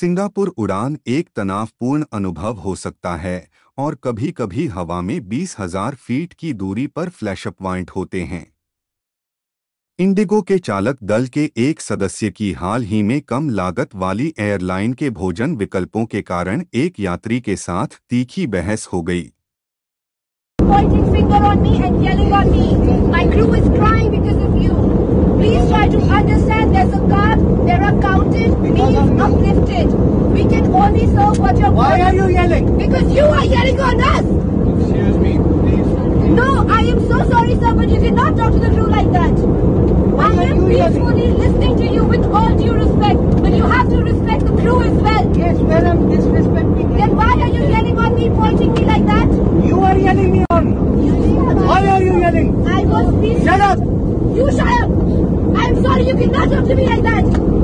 Singapore उड़ान एक तनावपूर्ण अनुभव हो सकता है और कभी कभी हवा में 20,000 फीट की दूरी पर फ्लैशअप प्वाइंट होते हैं इंडिगो के चालक दल के एक सदस्य की हाल ही में कम लागत वाली एयरलाइन के भोजन विकल्पों के कारण एक यात्री के साथ तीखी बहस हो गई police know what you're Why are you yelling? Because you are yelling on us. Excuse me, please. No, I am so sorry, sir, but you cannot talk to the crew like that. Why I am peacefully yelling? listening to you with all due respect, but you have to respect the crew as well. Yes, well, I'm disrespecting. Then why are you yelling on me, pointing me like that? You are yelling me on. Why are you yelling? I was speaking. Shut up. You shut up. I'm sorry, you cannot talk to me like that.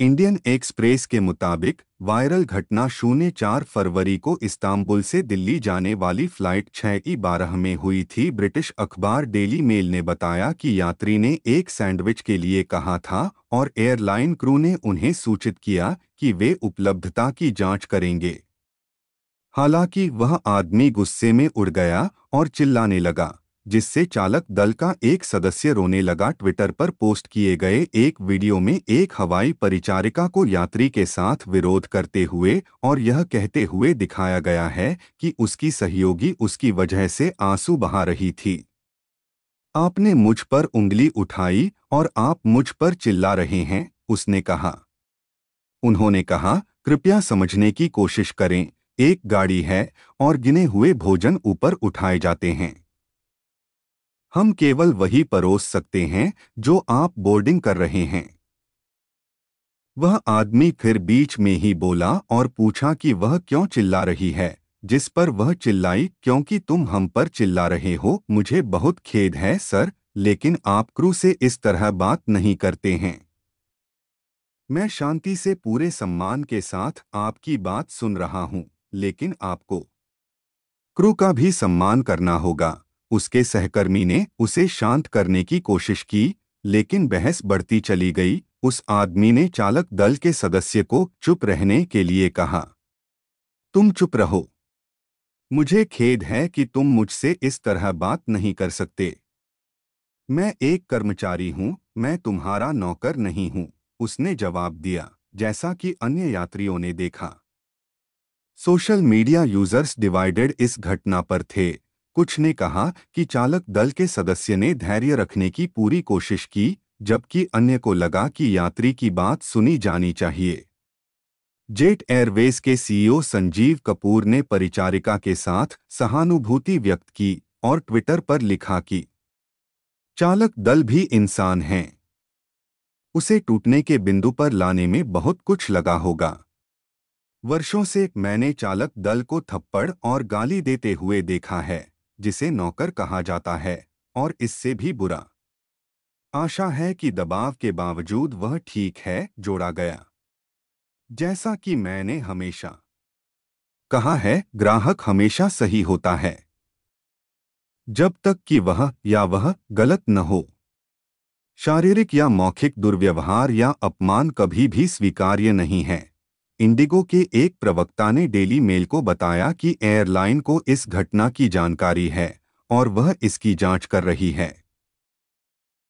Indian Express के मुताबिक viral घटना शून्य चार फरवरी को Istanbul से दिल्ली जाने वाली flight छः ई बारह में हुई थी ब्रिटिश अखबार डेली मेल ने बताया कि यात्री ने एक सैंडविच के लिए कहा था और एयरलाइन क्रू ने उन्हें सूचित किया कि वे उपलब्धता की जांच करेंगे हालांकि वह आदमी गुस्से में उड़ गया और चिल्लाने लगा जिससे चालक दल का एक सदस्य रोने लगा ट्विटर पर पोस्ट किए गए एक वीडियो में एक हवाई परिचारिका को यात्री के साथ विरोध करते हुए और यह कहते हुए दिखाया गया है कि उसकी सहयोगी उसकी वजह से आंसू बहा रही थी आपने मुझ पर उंगली उठाई और आप मुझ पर चिल्ला रहे हैं उसने कहा उन्होंने कहा कृपया समझने की कोशिश करें एक गाड़ी है और गिने हुए भोजन ऊपर उठाए जाते हैं हम केवल वही परोस सकते हैं जो आप बोर्डिंग कर रहे हैं वह आदमी फिर बीच में ही बोला और पूछा कि वह क्यों चिल्ला रही है जिस पर वह चिल्लाई क्योंकि तुम हम पर चिल्ला रहे हो मुझे बहुत खेद है सर लेकिन आप क्रू से इस तरह बात नहीं करते हैं मैं शांति से पूरे सम्मान के साथ आपकी बात सुन रहा हूं लेकिन आपको क्रू का भी सम्मान करना होगा उसके सहकर्मी ने उसे शांत करने की कोशिश की लेकिन बहस बढ़ती चली गई उस आदमी ने चालक दल के सदस्य को चुप रहने के लिए कहा तुम चुप रहो मुझे खेद है कि तुम मुझसे इस तरह बात नहीं कर सकते मैं एक कर्मचारी हूं मैं तुम्हारा नौकर नहीं हूं उसने जवाब दिया जैसा कि अन्य यात्रियों ने देखा सोशल मीडिया यूजर्स डिवाइडेड इस घटना पर थे कुछ ने कहा कि चालक दल के सदस्य ने धैर्य रखने की पूरी कोशिश की जबकि अन्य को लगा कि यात्री की बात सुनी जानी चाहिए जेट एयरवेज के सीईओ संजीव कपूर ने परिचारिका के साथ सहानुभूति व्यक्त की और ट्विटर पर लिखा कि चालक दल भी इंसान हैं उसे टूटने के बिंदु पर लाने में बहुत कुछ लगा होगा वर्षों से मैंने चालक दल को थप्पड़ और गाली देते हुए देखा है जिसे नौकर कहा जाता है और इससे भी बुरा आशा है कि दबाव के बावजूद वह ठीक है जोड़ा गया जैसा कि मैंने हमेशा कहा है ग्राहक हमेशा सही होता है जब तक कि वह या वह गलत न हो शारीरिक या मौखिक दुर्व्यवहार या अपमान कभी भी स्वीकार्य नहीं है इंडिगो के एक प्रवक्ता ने डेली मेल को बताया कि एयरलाइन को इस घटना की जानकारी है और वह इसकी जांच कर रही है